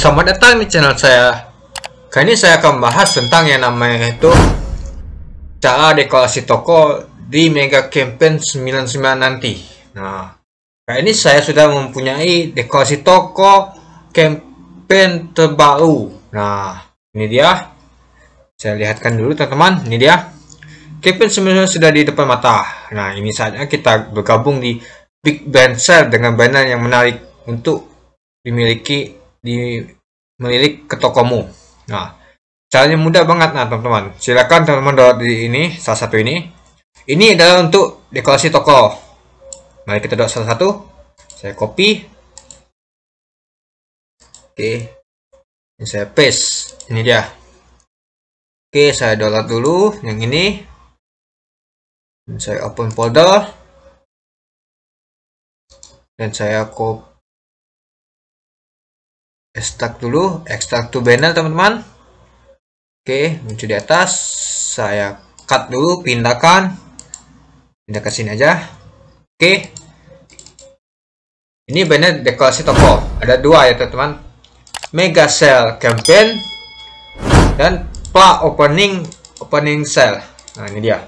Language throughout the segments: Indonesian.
selamat datang di channel saya Kali ini saya akan membahas tentang yang namanya itu Cara dekorasi toko di Mega Campaign 99 nanti Nah, kali ini saya sudah mempunyai dekorasi toko campaign terbaru Nah, ini dia Saya lihatkan dulu teman-teman, ini dia Campaign 99 sudah di depan mata Nah, ini saatnya kita bergabung di Big Band Sale dengan banner yang menarik untuk dimiliki di melirik ke tokomu. Nah, caranya mudah banget nah teman-teman. Silakan teman-teman download di ini salah satu ini. Ini adalah untuk dekorasi toko. Mari kita download salah satu. Saya copy. Oke. Ini saya paste. Ini dia. Oke, saya download dulu yang ini. Dan saya open folder. Dan saya copy extract dulu extract to banner teman-teman oke muncul di atas saya cut dulu pindahkan pindah ke sini aja oke ini banner dekorasi toko ada dua ya teman-teman mega sale campaign dan pla opening opening sale nah ini dia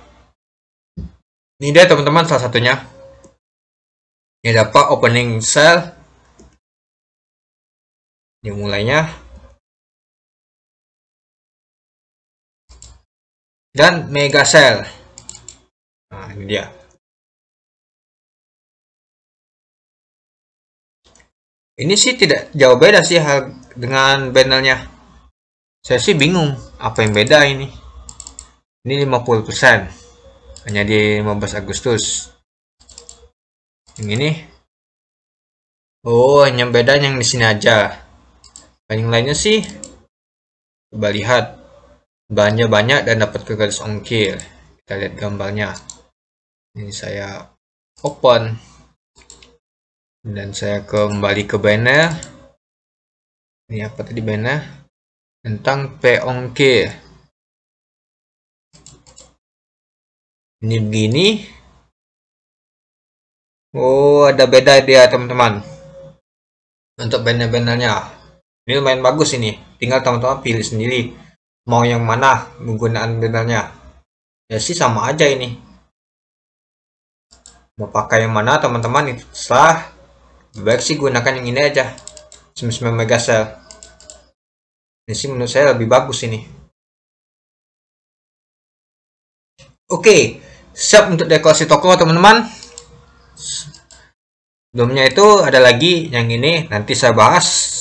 ini dia teman-teman salah satunya ini dapat opening sale ini mulainya dan mega cell nah ini dia ini sih tidak jauh beda sih dengan bandelnya saya sih bingung apa yang beda ini ini 50% hanya di 15 Agustus yang ini oh yang beda yang di sini aja yang lainnya sih coba lihat bahannya banyak dan dapat ke garis ongkir kita lihat gambarnya ini saya open dan saya kembali ke banner ini apa tadi banner tentang P ongkir ini begini oh ada beda dia teman-teman untuk banner-bannernya ini lumayan bagus ini. Tinggal teman-teman pilih sendiri mau yang mana penggunaan benarnya. Ya sih sama aja ini. Mau pakai yang mana teman-teman itu salah, Baik sih gunakan yang ini aja. 99 megacell. Ini sih menurut saya lebih bagus ini. Oke, siap untuk dekorasi toko teman-teman. Sebelumnya itu ada lagi yang ini nanti saya bahas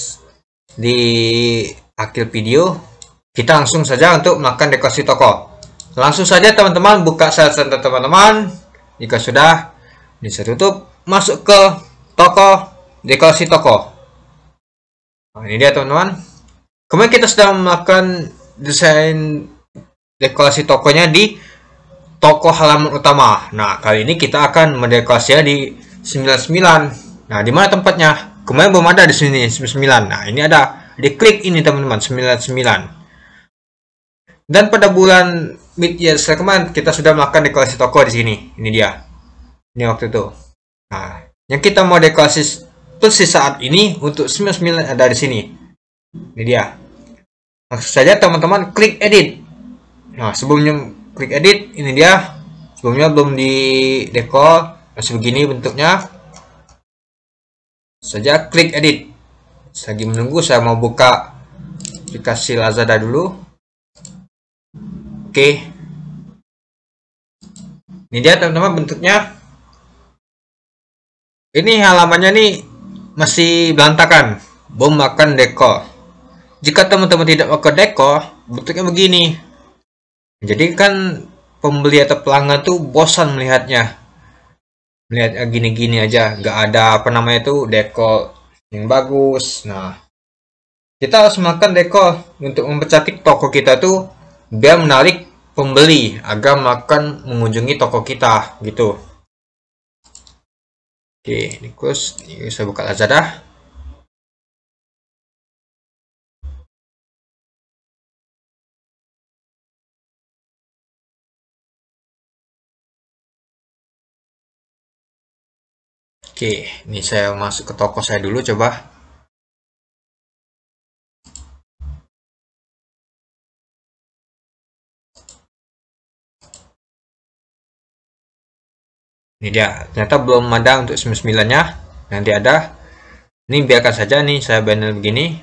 di akhir video kita langsung saja untuk melakukan dekorasi toko langsung saja teman-teman buka sales center teman-teman jika sudah bisa tutup masuk ke toko dekorasi toko nah, ini dia teman-teman kemudian kita sudah melakukan desain dekorasi tokonya di toko halaman utama nah kali ini kita akan mendekorasinya di 99 nah dimana tempatnya kemarin belum ada di sini 99 nah ini ada di klik ini teman-teman 99 dan pada bulan mid year kemarin kita sudah melakukan deklarasi toko di sini ini dia ini waktu itu nah yang kita mau deklarasi terus saat ini untuk 99 ada di sini ini dia langsung saja teman-teman klik edit nah sebelumnya klik edit ini dia sebelumnya belum di dekor masih begini bentuknya saja klik edit lagi menunggu saya mau buka aplikasi Lazada dulu oke ini dia teman-teman bentuknya ini halamannya nih masih berantakan bom makan deko jika teman-teman tidak mau ke deko bentuknya begini jadi kan pembeli atau pelanggan tuh bosan melihatnya melihat eh, gini-gini aja nggak ada apa namanya itu dekor yang bagus nah kita harus makan dekor untuk mempercantik toko kita tuh biar menarik pembeli agar makan mengunjungi toko kita gitu oke ini kus ini saya buka Lazada Oke, ini saya masuk ke toko saya dulu coba. Ini dia, ternyata belum ada untuk 99-nya. Nanti ada. Ini biarkan saja nih saya banner begini.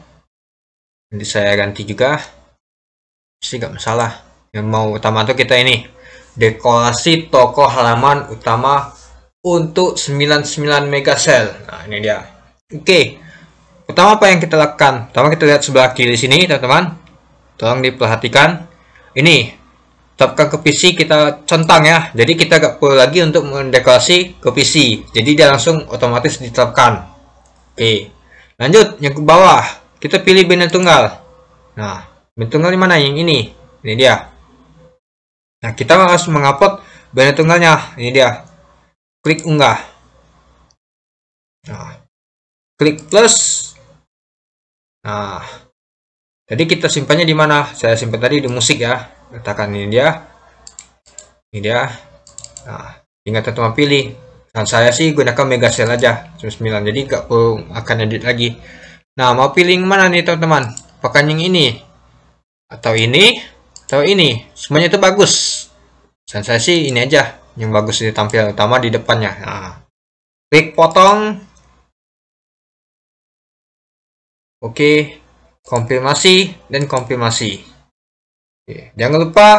Nanti saya ganti juga. Sih nggak masalah. Yang mau utama itu kita ini dekorasi toko halaman utama untuk 99 megacell. Nah, ini dia. Oke. Pertama apa yang kita lakukan? Pertama kita lihat sebelah kiri sini, teman-teman. Tolong diperhatikan. Ini tetapkan ke PC kita centang ya. Jadi kita gak perlu lagi untuk mendekorasi ke PC. Jadi dia langsung otomatis ditetapkan. Oke. Lanjut yang ke bawah. Kita pilih benar tunggal. Nah, benar tunggal di mana? Yang ini. Ini dia. Nah, kita harus mengupload benar tunggalnya. Ini dia klik unggah. Nah, klik plus. Nah, jadi kita simpannya di mana? Saya simpan tadi di musik ya. Letakkan ini dia. Ini dia. Nah, ingat tetap pilih. Dan saya sih gunakan Mega aja 99. Jadi nggak perlu akan edit lagi. Nah, mau pilih yang mana nih teman-teman? Apakah yang ini? Atau ini? Atau ini? Semuanya itu bagus. Dan saya sih ini aja yang bagus di tampilan utama di depannya nah, klik potong oke konfirmasi dan konfirmasi oke, jangan lupa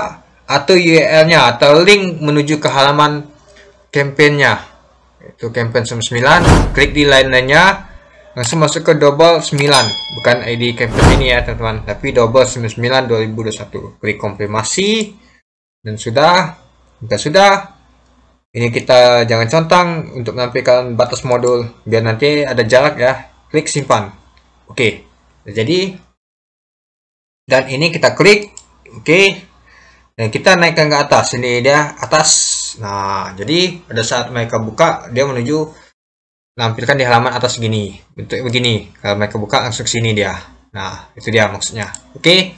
atau URL-nya atau link menuju ke halaman campaign-nya itu campaign 99 klik di lain-lainnya langsung masuk ke double 9 bukan ID campaign ini ya teman-teman tapi double 99 2021 klik konfirmasi dan sudah kita sudah ini kita jangan centang untuk menampilkan batas modul biar nanti ada jarak ya klik simpan oke okay. jadi dan ini kita klik oke okay. dan kita naikkan ke atas ini dia atas nah jadi pada saat mereka buka dia menuju menampilkan di halaman atas gini Bentuk begini kalau mereka buka langsung sini dia nah itu dia maksudnya oke okay.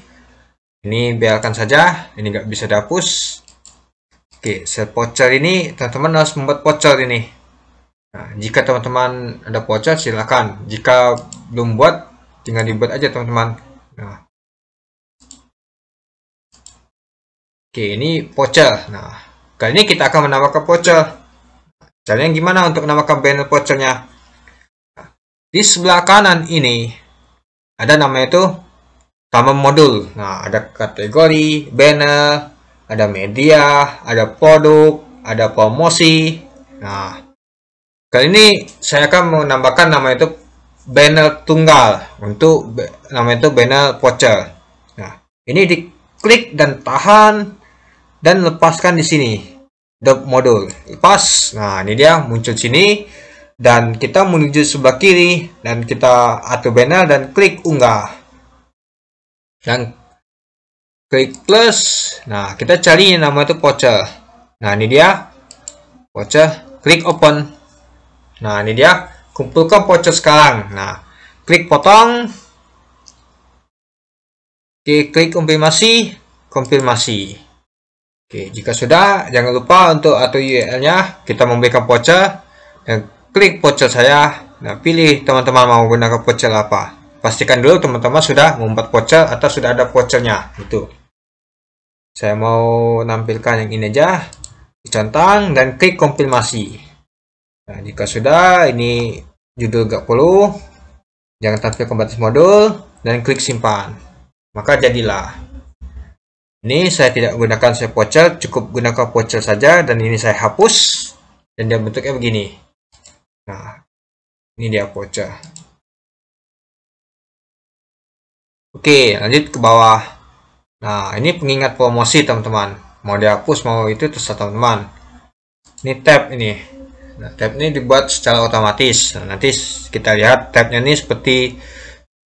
ini biarkan saja ini nggak bisa dihapus Oke, set voucher ini teman-teman harus membuat voucher ini. Nah, jika teman-teman ada voucher silakan. Jika belum buat tinggal dibuat aja teman-teman. Nah. Oke, ini voucher. Nah, kali ini kita akan menambahkan voucher. Caranya gimana untuk menambahkan banner vouchernya? Nah, di sebelah kanan ini ada namanya itu sama modul. Nah, ada kategori, banner, ada media, ada produk, ada promosi. Nah, kali ini saya akan menambahkan nama itu banner tunggal untuk nama itu banner voucher. Nah, ini diklik dan tahan dan lepaskan di sini. The modul pas. Nah, ini dia muncul sini dan kita menuju sebelah kiri dan kita atur banner dan klik unggah. Dan klik plus nah kita cari nama itu voucher nah ini dia voucher klik open nah ini dia kumpulkan voucher sekarang nah klik potong oke klik konfirmasi konfirmasi oke jika sudah jangan lupa untuk atau URL nya kita memberikan voucher dan klik voucher saya nah pilih teman-teman mau gunakan voucher apa pastikan dulu teman-teman sudah membuat voucher atau sudah ada vouchernya itu saya mau nampilkan yang ini aja dicentang dan klik konfirmasi nah jika sudah ini judul gak perlu jangan tampil ke batas modul dan klik simpan maka jadilah ini saya tidak gunakan save voucher cukup gunakan voucher saja dan ini saya hapus dan dia bentuknya begini nah ini dia voucher oke lanjut ke bawah Nah, ini pengingat promosi teman-teman. Mau dihapus mau itu terserah teman-teman. Ini tab ini. Nah, tab ini dibuat secara otomatis. Nah, nanti kita lihat tabnya ini seperti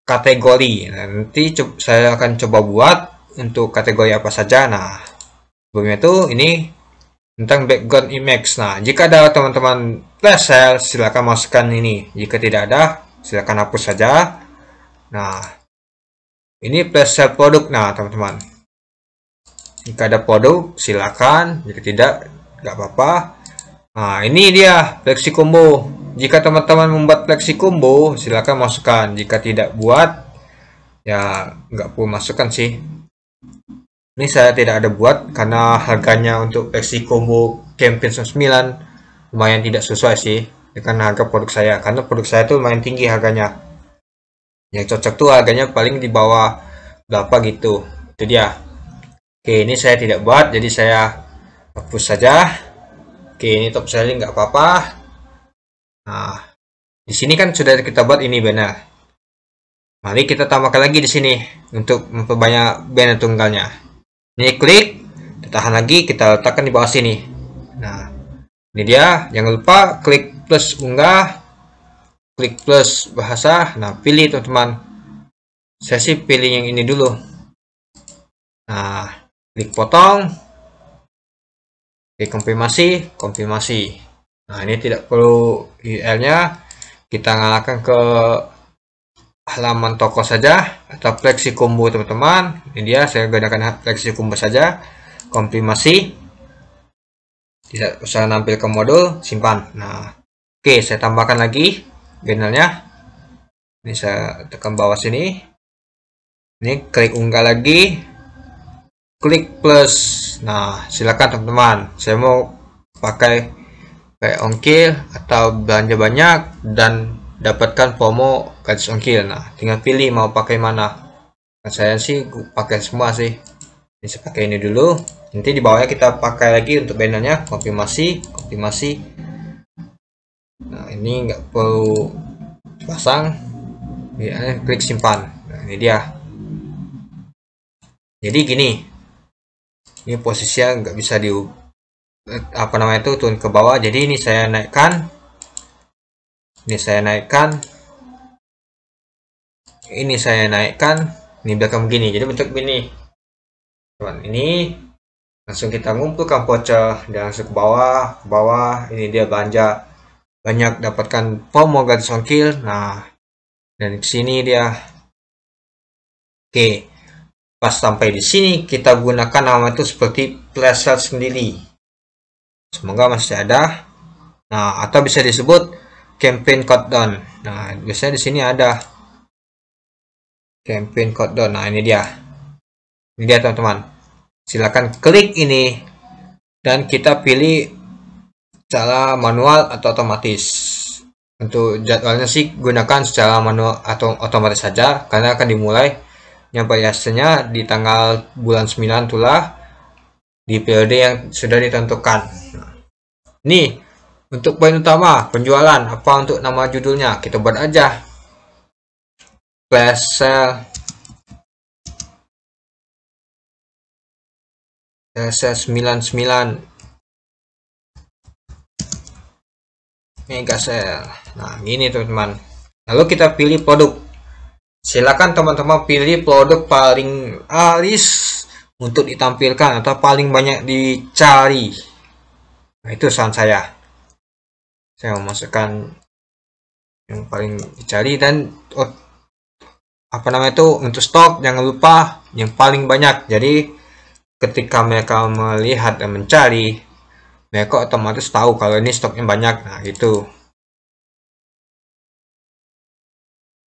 kategori. Nah, nanti saya akan coba buat untuk kategori apa saja. Nah, sebelumnya itu ini tentang background image. Nah, jika ada teman-teman flash sale, silakan masukkan ini. Jika tidak ada, silakan hapus saja. Nah, ini plus sell produk nah teman-teman jika ada produk silakan jika tidak nggak apa-apa nah ini dia flexi combo jika teman-teman membuat flexi combo silakan masukkan jika tidak buat ya nggak perlu masukkan sih ini saya tidak ada buat karena harganya untuk flexi combo campaign 9 lumayan tidak sesuai sih dengan harga produk saya karena produk saya itu lumayan tinggi harganya yang cocok tuh harganya paling di bawah berapa gitu itu dia oke ini saya tidak buat jadi saya hapus saja oke ini top selling nggak apa-apa nah di sini kan sudah kita buat ini benar. mari kita tambahkan lagi di sini untuk memperbanyak banner tunggalnya ini klik tahan lagi kita letakkan di bawah sini nah ini dia jangan lupa klik plus unggah klik plus bahasa nah pilih teman-teman saya sih pilih yang ini dulu nah klik potong klik konfirmasi konfirmasi nah ini tidak perlu URL nya kita ngalahkan ke halaman toko saja atau fleksi kumbu teman-teman ini dia saya gunakan fleksi kumbu saja konfirmasi tidak usah nampil ke modul simpan nah oke saya tambahkan lagi bannernya ini saya tekan bawah sini ini klik unggah lagi klik plus nah silakan teman-teman saya mau pakai kayak ongkir atau belanja banyak dan dapatkan promo gratis ongkir nah tinggal pilih mau pakai mana nah, saya sih pakai semua sih ini saya pakai ini dulu nanti di bawahnya kita pakai lagi untuk bannernya konfirmasi konfirmasi nah ini nggak perlu pasang ya, klik simpan nah ini dia jadi gini ini posisinya nggak bisa di eh, apa namanya itu turun ke bawah jadi ini saya naikkan ini saya naikkan ini saya naikkan ini belakang begini jadi bentuk begini teman ini langsung kita ngumpulkan voucher dan langsung ke bawah ke bawah ini dia belanja banyak dapatkan promo gratis ongkir nah dan di sini dia oke pas sampai di sini kita gunakan nama itu seperti placer sendiri semoga masih ada nah atau bisa disebut campaign countdown nah biasanya di sini ada campaign countdown nah ini dia ini dia teman-teman silahkan klik ini dan kita pilih secara manual atau otomatis. Untuk jadwalnya sih gunakan secara manual atau otomatis saja karena akan dimulai yang biasanya di tanggal bulan 9 itulah di periode yang sudah ditentukan. Nih, untuk poin utama penjualan apa untuk nama judulnya kita buat aja flash sale flash sale 99 Megasel. Nah, gini teman-teman. Lalu kita pilih produk. Silakan teman-teman pilih produk paling alis untuk ditampilkan atau paling banyak dicari. Nah, itu saran saya. Saya memasukkan yang paling dicari dan oh, apa namanya itu untuk stok jangan lupa yang paling banyak. Jadi ketika mereka melihat dan mencari mereka nah, otomatis tahu kalau ini stoknya banyak nah itu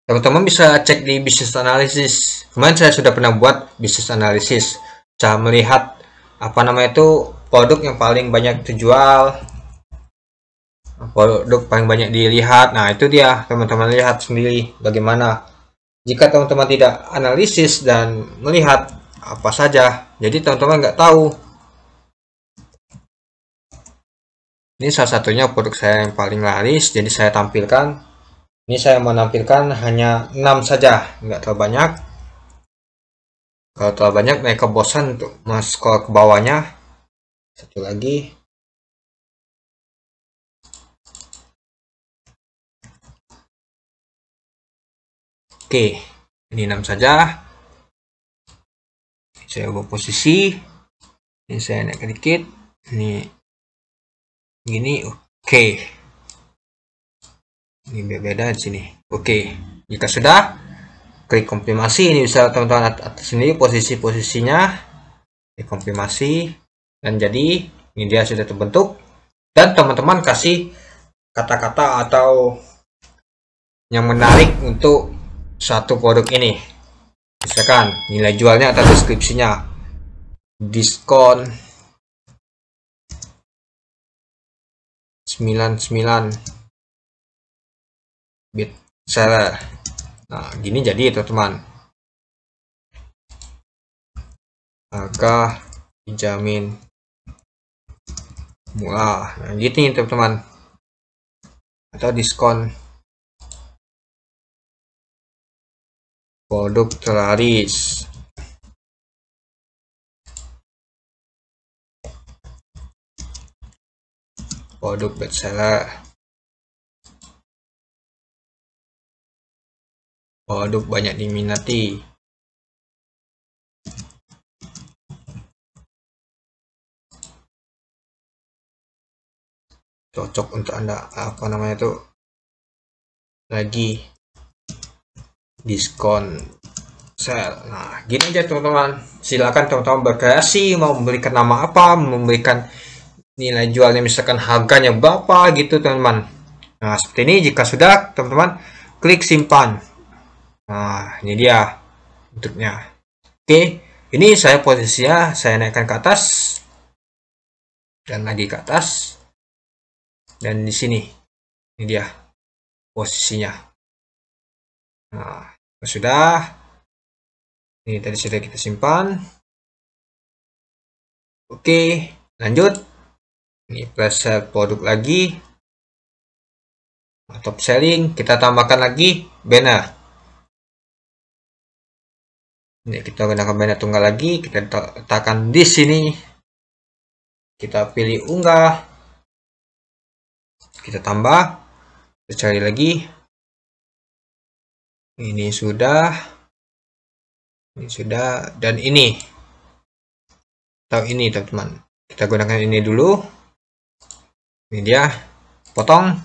teman-teman bisa cek di bisnis analisis kemarin saya sudah pernah buat bisnis analisis saya melihat apa namanya itu produk yang paling banyak dijual produk paling banyak dilihat nah itu dia teman-teman lihat sendiri bagaimana jika teman-teman tidak analisis dan melihat apa saja jadi teman-teman nggak tahu Ini salah satunya produk saya yang paling laris, jadi saya tampilkan. Ini saya menampilkan hanya 6 saja, enggak terlalu banyak. Kalau terlalu banyak, mereka bosan untuk scroll ke bawahnya. Satu lagi. Oke, ini 6 saja. Saya ubah posisi. Ini saya naik sedikit. Ini ini oke. Okay. Ini beda beda di sini. Oke. Okay. Jika sudah klik konfirmasi ini bisa teman-teman atas sendiri posisi-posisinya klik konfirmasi dan jadi ini dia sudah terbentuk dan teman-teman kasih kata-kata atau yang menarik untuk satu produk ini misalkan nilai jualnya atau deskripsinya diskon 99 bit seller nah gini jadi itu teman maka dijamin murah nah gitu nih teman-teman atau diskon produk terlaris produk bestseller produk banyak diminati cocok untuk anda apa namanya itu? lagi diskon sel nah gini aja teman-teman silakan teman-teman berkreasi mau memberikan nama apa memberikan nilai jualnya misalkan harganya berapa gitu teman-teman nah seperti ini jika sudah teman-teman klik simpan nah ini dia bentuknya oke ini saya posisinya saya naikkan ke atas dan lagi ke atas dan di sini ini dia posisinya nah sudah ini tadi sudah kita simpan oke lanjut ini plus sell produk lagi top selling kita tambahkan lagi banner ini kita gunakan banner tunggal lagi kita letakkan di sini kita pilih unggah kita tambah kita cari lagi ini sudah ini sudah dan ini atau ini teman-teman kita gunakan ini dulu ini dia potong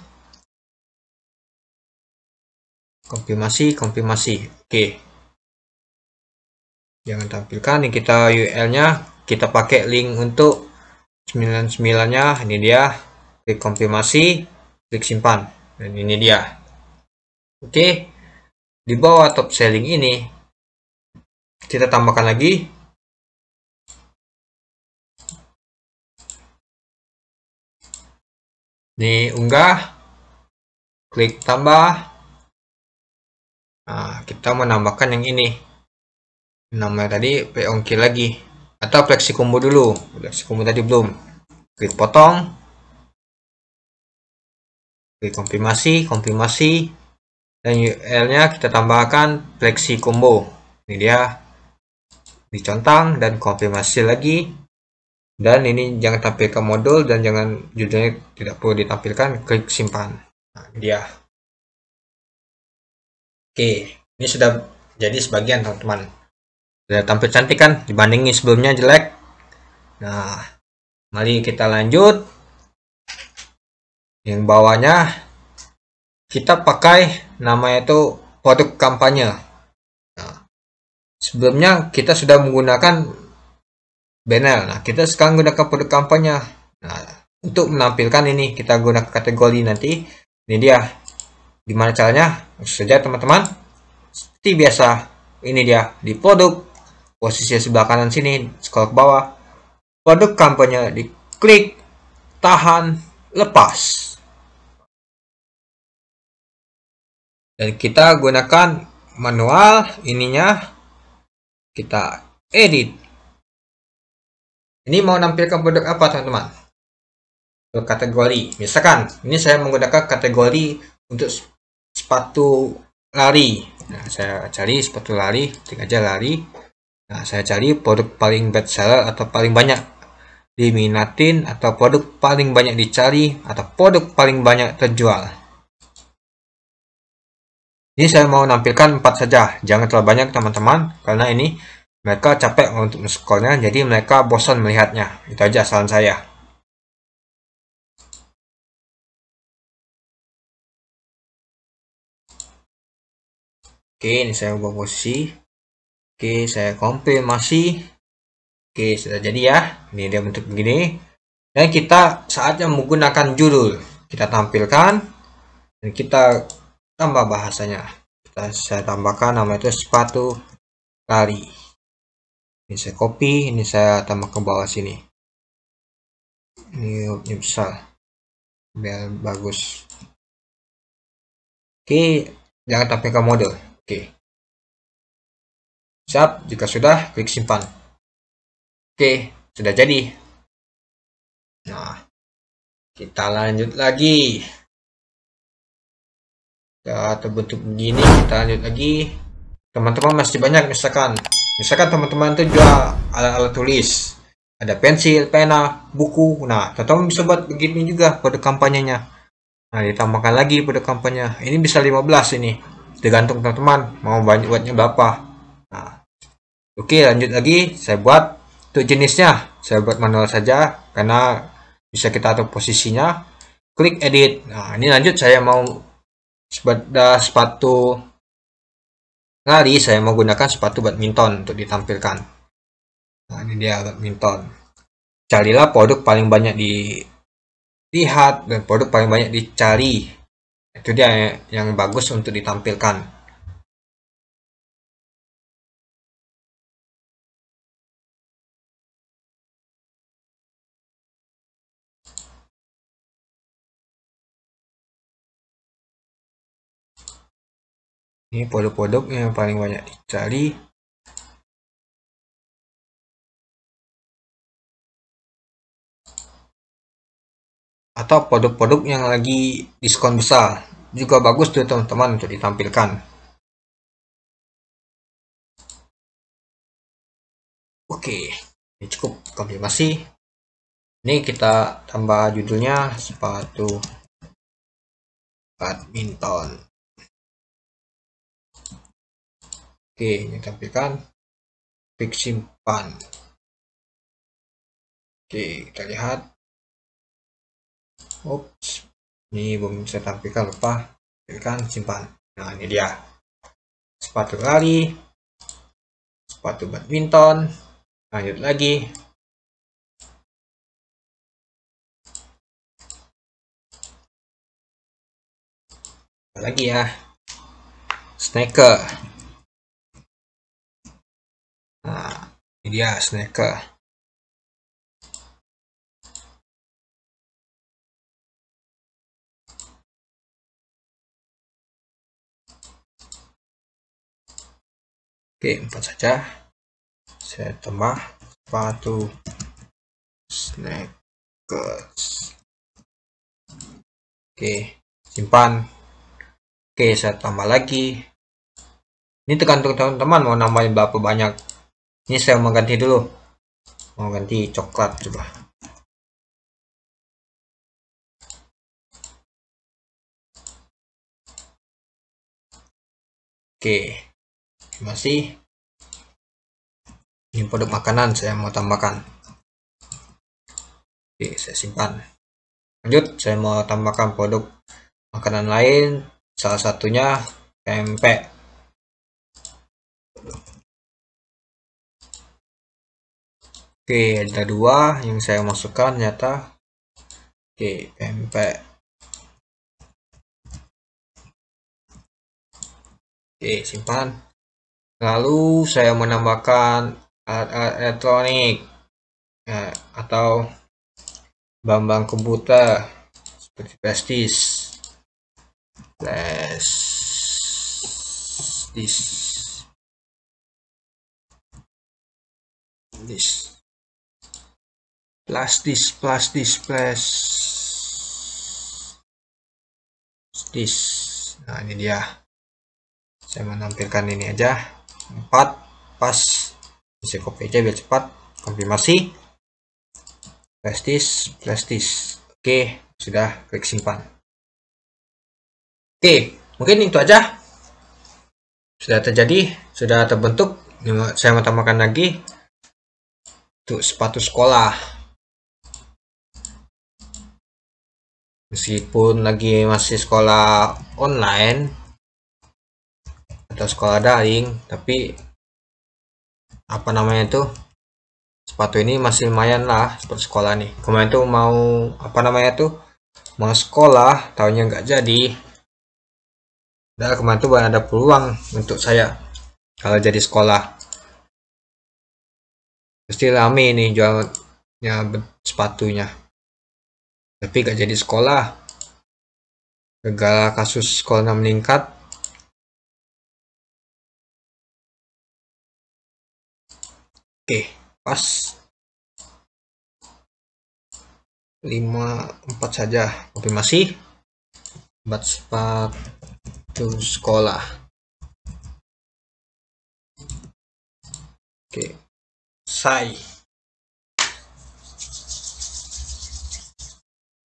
konfirmasi konfirmasi oke jangan tampilkan ini kita URL nya kita pakai link untuk 99 nya ini dia klik konfirmasi klik simpan dan ini dia oke di bawah top selling ini kita tambahkan lagi unggah, klik tambah nah, kita menambahkan yang ini Nama tadi peongki lagi atau fleksi kumbu dulu fleksi kumbu tadi belum klik potong klik konfirmasi konfirmasi dan URL nya kita tambahkan fleksi combo ini dia dicontang dan konfirmasi lagi dan ini jangan tampilkan modul dan jangan judulnya tidak perlu ditampilkan klik simpan nah, dia oke ini sudah jadi sebagian teman-teman sudah tampil cantik kan dibandingin sebelumnya jelek nah mari kita lanjut yang bawahnya kita pakai namanya itu produk kampanye nah, sebelumnya kita sudah menggunakan banner. Nah, kita sekarang gunakan produk kampanye. Nah, untuk menampilkan ini, kita gunakan kategori nanti. Ini dia. Gimana caranya? saja teman-teman. Seperti biasa, ini dia di produk. Posisi sebelah kanan sini, scroll ke bawah. Produk kampanye diklik, tahan, lepas. Dan kita gunakan manual ininya. Kita edit. Ini mau nampilkan produk apa teman-teman? kategori. Misalkan ini saya menggunakan kategori untuk sepatu lari. Nah, saya cari sepatu lari, tinggal aja lari. Nah, saya cari produk paling best seller atau paling banyak diminatin atau produk paling banyak dicari atau produk paling banyak terjual. Ini saya mau nampilkan empat saja, jangan terlalu banyak teman-teman, karena ini mereka capek untuk men-scrollnya, jadi mereka bosan melihatnya. Itu aja saran saya. Oke, ini saya ubah posisi. Oke, saya konfirmasi. Oke, sudah jadi ya. Ini dia bentuk begini. Dan kita saatnya menggunakan judul. Kita tampilkan. Dan kita tambah bahasanya. Kita, saya tambahkan nama itu sepatu lari ini saya copy ini saya tambah ke bawah sini ini hurufnya besar biar bagus oke jangan ke model oke siap jika sudah klik simpan oke sudah jadi nah kita lanjut lagi kita terbentuk begini kita lanjut lagi teman-teman masih banyak misalkan misalkan teman-teman itu jual alat-alat tulis ada pensil pena buku nah teman-teman bisa buat begini juga pada kampanyenya nah ditambahkan lagi pada kampanye ini bisa 15 ini tergantung teman-teman mau banyak buatnya berapa nah oke lanjut lagi saya buat untuk jenisnya saya buat manual saja karena bisa kita atur posisinya klik edit nah ini lanjut saya mau sepeda eh, sepatu lari saya menggunakan sepatu badminton untuk ditampilkan. Nah, ini dia badminton. Carilah produk paling banyak dilihat dan produk paling banyak dicari. Itu dia yang bagus untuk ditampilkan. Ini produk-produk yang paling banyak dicari. Atau produk-produk yang lagi diskon besar. Juga bagus tuh teman-teman untuk ditampilkan. Oke, ini cukup konfirmasi. Ini kita tambah judulnya sepatu badminton. Oke, ini tampilkan klik simpan. Oke, kita lihat. Oops, ini belum saya tampilkan lupa. Tampilkan simpan. Nah, ini dia. Sepatu lari, sepatu badminton, lanjut lagi. lagi ya? sneaker Nah, ini dia snack. Oke, empat saja. Saya tambah sepatu sneakers, Oke, simpan. Oke, saya tambah lagi. Ini tergantung teman-teman mau nambahin berapa banyak ini saya mau ganti dulu mau ganti coklat coba oke masih ini produk makanan saya mau tambahkan oke saya simpan lanjut saya mau tambahkan produk makanan lain salah satunya tempe. Oke, ada dua yang saya masukkan nyata. Oke, MP. Oke, simpan. Lalu saya menambahkan alat, -alat elektronik ya, atau Bambang komputer seperti Plastis. Pestis. This plastis plastis plastis nah ini dia saya menampilkan ini aja 4 pas Bisa copy aja biar cepat konfirmasi plastis plastis oke sudah klik simpan oke mungkin itu aja sudah terjadi sudah terbentuk saya mau tambahkan lagi untuk sepatu sekolah meskipun lagi masih sekolah online atau sekolah daring tapi apa namanya itu sepatu ini masih lumayan lah seperti sekolah nih kemarin tuh mau apa namanya tuh mau sekolah tahunya nggak jadi dan kemarin tuh ada peluang untuk saya kalau jadi sekolah pasti rame nih jualnya sepatunya tapi gak jadi sekolah segala kasus sekolah meningkat oke pas 5 4 saja tapi masih buat sepatu sekolah oke saya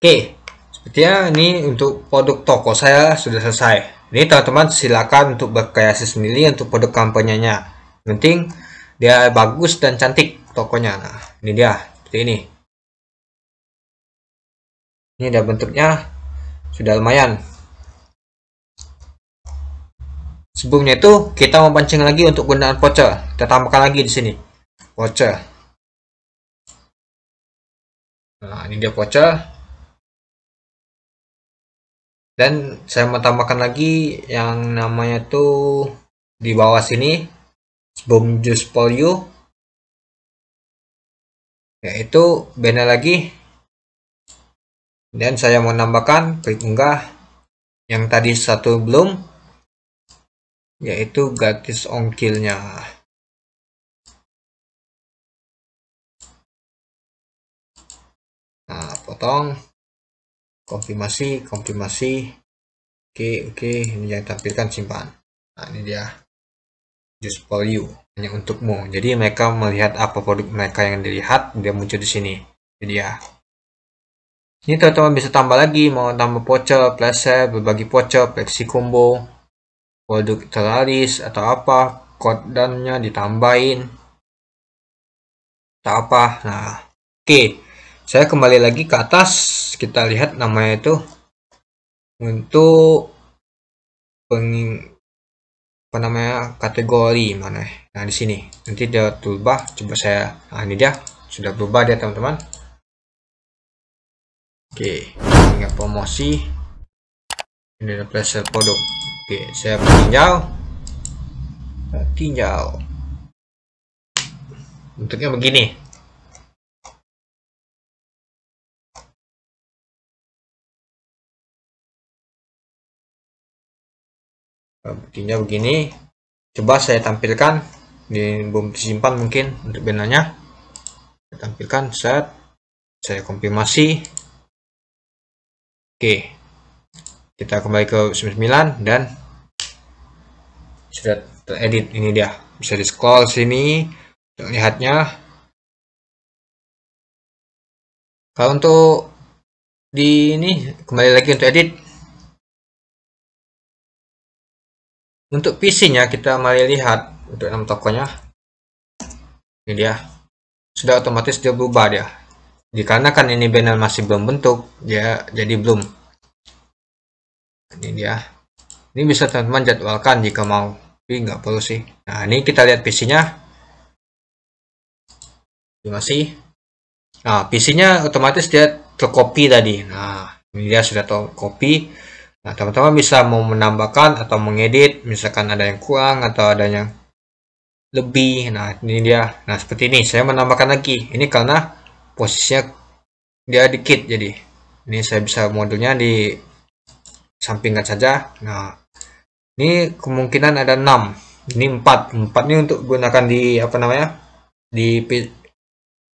Oke, sepertinya ini untuk produk toko saya sudah selesai. Ini teman-teman silakan untuk berkreasi sendiri untuk produk kampanyenya. penting dia bagus dan cantik tokonya. Nah, ini dia seperti ini. Ini ada bentuknya sudah lumayan. Sebelumnya itu kita mau pancing lagi untuk gunaan voucher. Kita tambahkan lagi di sini voucher. Nah, ini dia voucher dan saya mau tambahkan lagi yang namanya tuh di bawah sini sebelum jus polio yaitu banner lagi dan saya mau nambahkan klik unggah yang tadi satu belum yaitu gratis ongkilnya nah potong konfirmasi konfirmasi oke oke ini yang tampilkan simpan nah ini dia just for you hanya untukmu jadi mereka melihat apa produk mereka yang dilihat dia muncul di sini jadi dia, ini teman-teman bisa tambah lagi mau tambah voucher preset berbagi voucher flexi combo produk terlaris atau apa code ditambahin tak apa nah oke okay saya kembali lagi ke atas kita lihat namanya itu untuk peng apa namanya kategori mana ya? nah di sini nanti dia berubah coba saya nah ini dia sudah berubah dia teman-teman oke ini promosi ini ada pressure produk oke saya tinjau tinjau bentuknya begini Eh, buktinya begini coba saya tampilkan di bom disimpan mungkin untuk benarnya saya tampilkan set saya konfirmasi oke kita kembali ke 99 dan sudah teredit ini dia bisa di scroll sini lihatnya kalau untuk di ini kembali lagi untuk edit untuk PC nya kita mari lihat untuk enam tokonya ini dia sudah otomatis dia berubah dia dikarenakan ini banner masih belum bentuk dia jadi belum ini dia ini bisa teman-teman jadwalkan jika mau tapi nggak perlu sih nah ini kita lihat PC nya masih nah PC nya otomatis dia terkopi tadi nah ini dia sudah terkopi Nah, teman-teman bisa mau menambahkan atau mengedit, misalkan ada yang kurang atau ada yang lebih. Nah, ini dia. Nah, seperti ini. Saya menambahkan lagi. Ini karena posisinya dia dikit, jadi ini saya bisa modulnya di sampingkan saja. Nah, ini kemungkinan ada 6. Ini 4. 4 ini untuk gunakan di apa namanya? di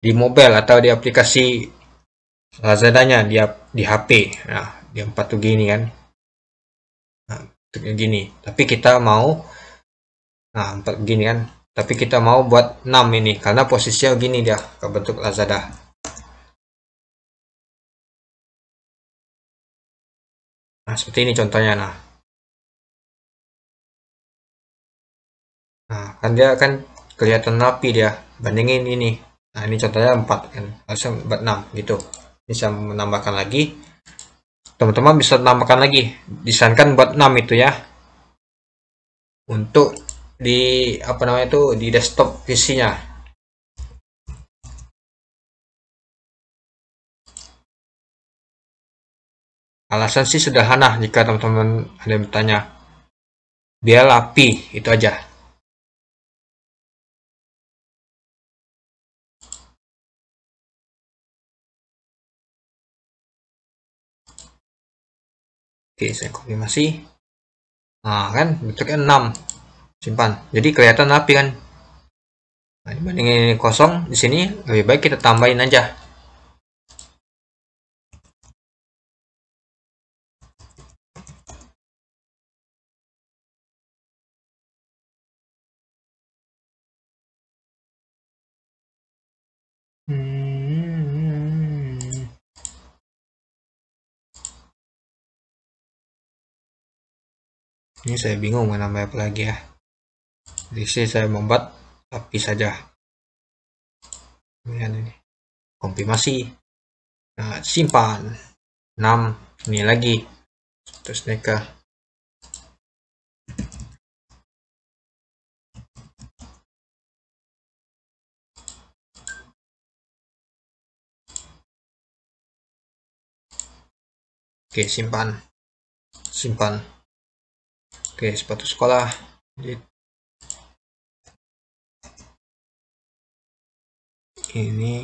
di mobile atau di aplikasi Lazadanya di, di HP. Nah, di 4 tuh gini kan gini tapi kita mau nah gini kan tapi kita mau buat 6 ini karena posisinya gini dia ke bentuk Lazada nah seperti ini contohnya nah nah kan dia kan kelihatan rapi dia bandingin ini nah ini contohnya 4 kan harusnya 4 6 gitu bisa menambahkan lagi teman-teman bisa tambahkan lagi disarankan buat 6 itu ya untuk di apa namanya itu di desktop PC-nya alasan sih sederhana jika teman-teman ada yang bertanya biar api itu aja Oke, saya konfirmasi. Nah, kan bentuknya 6. Simpan. Jadi kelihatan rapi kan. Nah, dibandingin ini kosong, di sini lebih baik kita tambahin aja. ini saya bingung menambah apa lagi ya di sini saya membuat tapi saja kemudian ini konfirmasi nah, simpan 6 ini lagi terus neka Oke, simpan. Simpan. Oke, sepatu sekolah. Ini.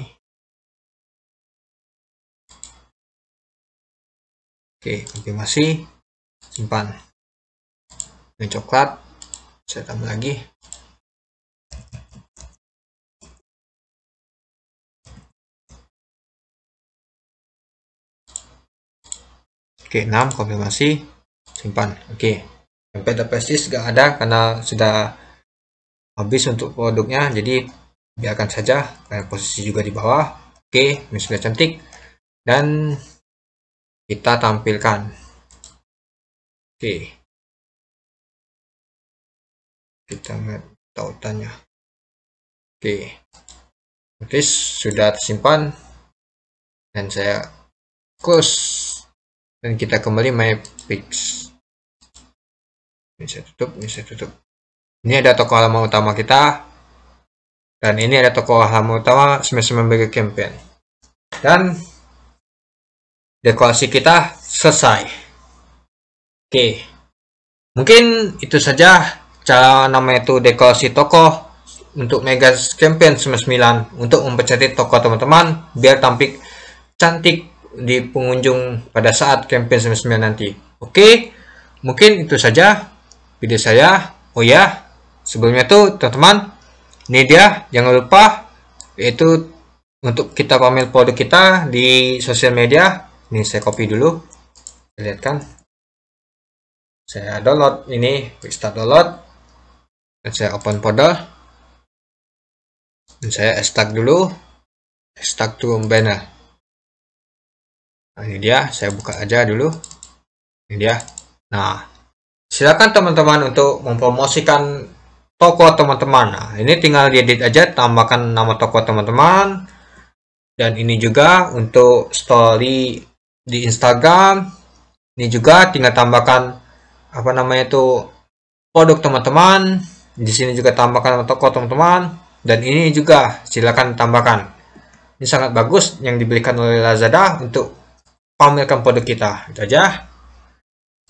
Oke, konfirmasi. Simpan. Ini coklat. Saya tambah lagi. Oke, 6 konfirmasi, simpan. Oke. Pada persis gak ada karena sudah habis untuk produknya jadi biarkan saja karena eh, posisi juga di bawah oke ini sudah cantik dan kita tampilkan oke kita lihat tautannya oke oke sudah tersimpan dan saya close dan kita kembali my fix ini saya tutup ini saya tutup ini ada toko halaman utama kita dan ini ada toko halaman utama semester membagi campaign dan dekorasi kita selesai oke mungkin itu saja cara nama itu dekorasi toko untuk mega campaign 9 untuk mempercantik toko teman-teman biar tampil cantik di pengunjung pada saat campaign 9 nanti. Oke, mungkin itu saja video saya. Oh ya, sebelumnya tuh teman-teman, ini dia jangan lupa yaitu untuk kita pamer produk kita di sosial media. Ini saya copy dulu. Lihat kan. Saya download ini, start download. Dan saya open folder. Dan saya stack dulu. Stack to banner. Nah, ini dia, saya buka aja dulu. Ini dia. Nah, silakan teman-teman untuk mempromosikan toko teman-teman nah ini tinggal diedit aja tambahkan nama toko teman-teman dan ini juga untuk story di Instagram ini juga tinggal tambahkan apa namanya itu produk teman-teman di sini juga tambahkan toko teman-teman dan ini juga silakan tambahkan ini sangat bagus yang diberikan oleh Lazada untuk pamerkan produk kita itu aja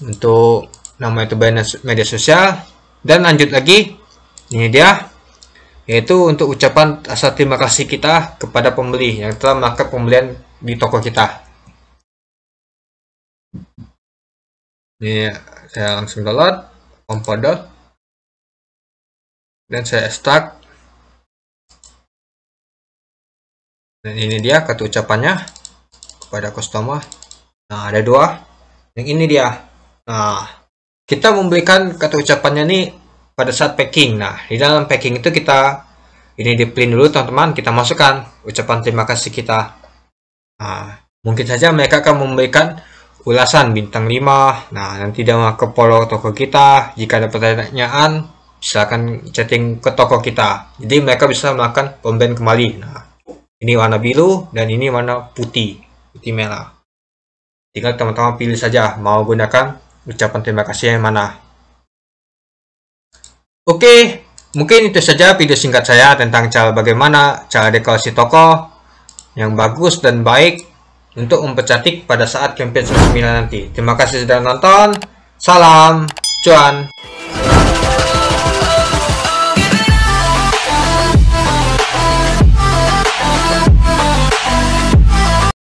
untuk nama itu media sosial dan lanjut lagi ini dia yaitu untuk ucapan rasa terima kasih kita kepada pembeli yang telah melakukan pembelian di toko kita. Ini saya langsung download Compodo dan saya start dan ini dia kata ucapannya kepada customer. Nah ada dua, yang ini dia. Nah kita memberikan kata ucapannya nih pada saat packing nah di dalam packing itu kita ini di print dulu teman-teman kita masukkan ucapan terima kasih kita nah, mungkin saja mereka akan memberikan ulasan bintang 5 nah nanti dia ke polo toko kita jika ada pertanyaan silakan chatting ke toko kita jadi mereka bisa melakukan pemben kembali nah ini warna biru dan ini warna putih putih merah tinggal teman-teman pilih saja mau gunakan ucapan terima kasih yang mana. Oke, mungkin itu saja video singkat saya tentang cara bagaimana cara dekorasi toko yang bagus dan baik untuk mempercantik pada saat campaign 99 nanti. Terima kasih sudah nonton. Salam, cuan.